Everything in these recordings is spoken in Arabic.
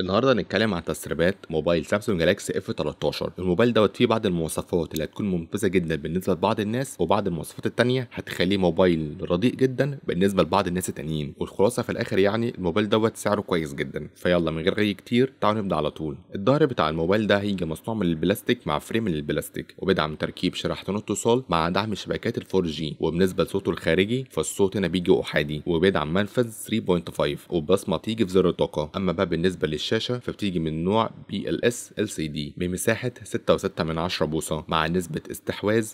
النهارده هنتكلم عن تسريبات موبايل سامسونج جالاكسي اف 13 الموبايل دوت فيه بعض المواصفات اللي هتكون ممتازه جدا بالنسبه لبعض الناس وبعض المواصفات التانية هتخليه موبايل رديء جدا بالنسبه لبعض الناس التانيين والخلاصه في الاخر يعني الموبايل دوت سعره كويس جدا فيلا من غير غي كتير تعالوا نبدا على طول الظهر بتاع الموبايل ده هيجي مصنوع من البلاستيك مع فريم للبلاستيك وبيدعم تركيب شريحتين اتصال مع دعم شبكات ال 4 جي وبالنسبه لصوته الخارجي فالصوت هنا بيجي احادي وبيدعم منفذ 3.5 وبصمه تيجي في زر الطاقه اما بقى بالنسبه الشاشة فبتيجي من نوع بي ال اس ال سي دي بمساحة 6.6 بوصة مع نسبة استحواذ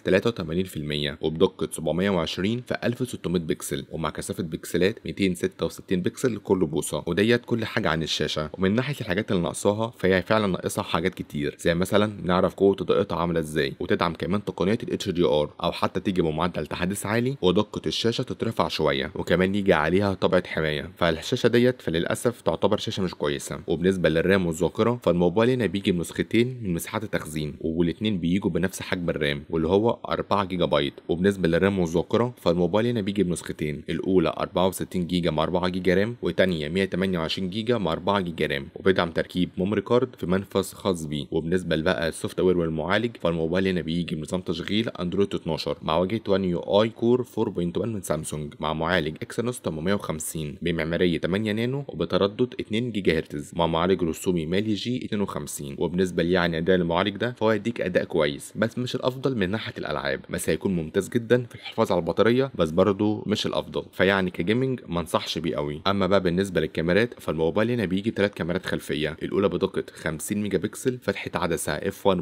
83% وبدقة 720 في 1600 بكسل ومع كثافة بكسلات 266 بكسل لكل بوصة وديت كل حاجة عن الشاشة ومن ناحية الحاجات اللي ناقصاها فهي فعلا ناقصها حاجات كتير زي مثلا نعرف قوة اضاءتها عاملة ازاي وتدعم كمان تقنية ال اتش دي ار او حتى تيجي بمعدل تحديث عالي ودقة الشاشة تترفع شوية وكمان يجي عليها طبعة حماية فالشاشة ديت فللأسف تعتبر شاشة مش كويسة وبن بالنسبه للرام والذاكره فالموبايل هنا بيجي بنسختين من مساحات التخزين والاثنين بيجوا بنفس حجم الرام واللي هو 4 جيجا بايت وبالنسبه للرام والذاكره فالموبايل هنا بيجي بنسختين الاولى 64 جيجا مع 4 جيجا رام والثانيه 128 جيجا مع 4 جيجا رام وبيدعم تركيب ميموري كارد في منفذ خاص بيه وبالنسبه بقى السوفت وير والمعالج فالموبايل هنا بيجي بنظام تشغيل اندرويد 12 مع واجهه 1 يو اي كور 4.1 من سامسونج مع معالج اكسنوس 850 بمعماريه 8 نانو وبتردد 2 جيجا هرتز مع معالج رسومي مالي جي 52 وبالنسبه لي يعني اداء المعالج ده فهو هيديك اداء كويس بس مش الافضل من ناحيه الالعاب بس هيكون ممتاز جدا في الحفاظ على البطاريه بس برضه مش الافضل فيعني كجيمنج ما انصحش بيه قوي اما بقى بالنسبه للكاميرات فالموبايل هنا بيجي ثلاث كاميرات خلفيه الاولى بدقه 50 ميجا بكسل فتحه عدسه اف 1.8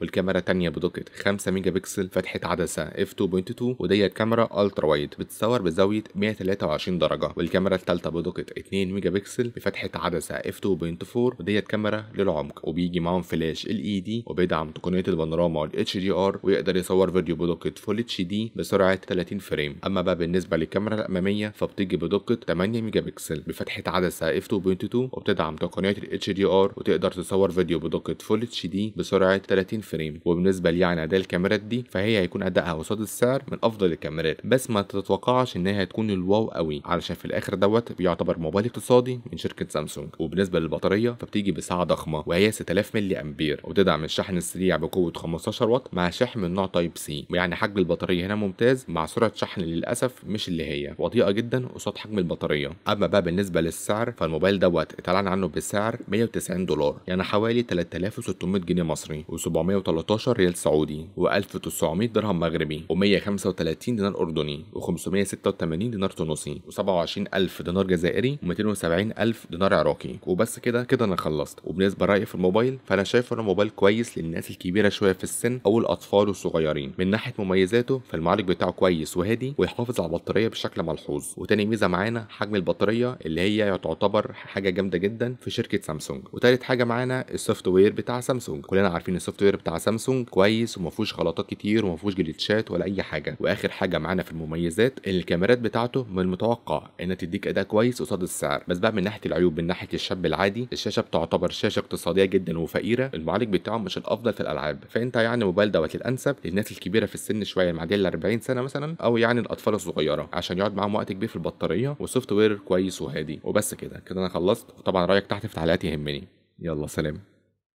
والكاميرا الثانيه بدقه 5 ميجا بكسل فتحه عدسه اف 2.2 وديت كاميرا الترا وايد بتصور بزاويه 123 درجه والكاميرا الثالثه بدقه 2 ميجا بكسل بفتحه عدسه اف 2.8 2.4 وديت كاميرا للعمق وبيجي معاهم فلاش ال اي e دي وبيدعم تقنيه البانوراما والاتش دي ار ويقدر يصور فيديو بدقه فول اتش دي بسرعه 30 فريم اما بقى بالنسبه للكاميرا الاماميه فبتيجي بدقه 8 ميجا بكسل بفتحه عدسه اف 2.2 وبتدعم تقنيه الاتش دي ار وتقدر تصور فيديو بدقه فول اتش دي بسرعه 30 فريم وبالنسبه لي يعني اداء الكاميرات دي فهي هيكون ادائها قصاد السعر من افضل الكاميرات بس ما تتوقعش ان هي هتكون الواو قوي علشان في الاخر دوت بيعتبر موبايل اقتصادي من شركه سامسونج وبالنسبه البطاريه فبتيجي بسعه ضخمه وهي 6000 ملي امبير وتدعم الشحن السريع بقوه 15 واط مع شحن من نوع تايب سي ويعني حجم البطاريه هنا ممتاز مع سرعه شحن للاسف مش اللي هي بطيئه جدا قصاد حجم البطاريه اما بقى بالنسبه للسعر فالموبايل دوت اتعلن عنه بسعر 190 دولار يعني حوالي 3600 جنيه مصري و713 ريال سعودي و1900 درهم مغربي و135 دينار اردني و586 دينار تونسي و27000 دينار جزائري و270000 دينار عراقي وبس كده كده انا خلصت وبالنسبه رايي في الموبايل فانا شايف ان الموبايل كويس للناس الكبيره شويه في السن او الاطفال والصغيرين من ناحيه مميزاته فالمعالج بتاعه كويس وهادي ويحافظ على البطاريه بشكل ملحوظ وتاني ميزه معانا حجم البطاريه اللي هي تعتبر حاجه جامده جدا في شركه سامسونج وتالت حاجه معانا السوفت وير بتاع سامسونج كلنا عارفين السوفت وير بتاع سامسونج كويس وما فيهوش غلطات كتير وما فيهوش جليتشات ولا اي حاجه واخر حاجه معانا في المميزات ان الكاميرات بتاعته من المتوقع انها تديك اداء كويس قصاد السعر بس بقى من ناحيه العيوب من ناحيه الشاب العادي عادي الشاشه بتعتبر شاشه اقتصاديه جدا وفقيره المعالج بتاعه مش الافضل في الالعاب فانت يعني موبايل دوت الانسب للناس الكبيره في السن شويه المعديه ال 40 سنه مثلا او يعني الاطفال الصغيره عشان يقعد معاهم وقت كبير في البطاريه وسوفت وير كويس وهادي وبس كده كده انا خلصت وطبعا رايك تحت في تعليقات يهمني يلا سلام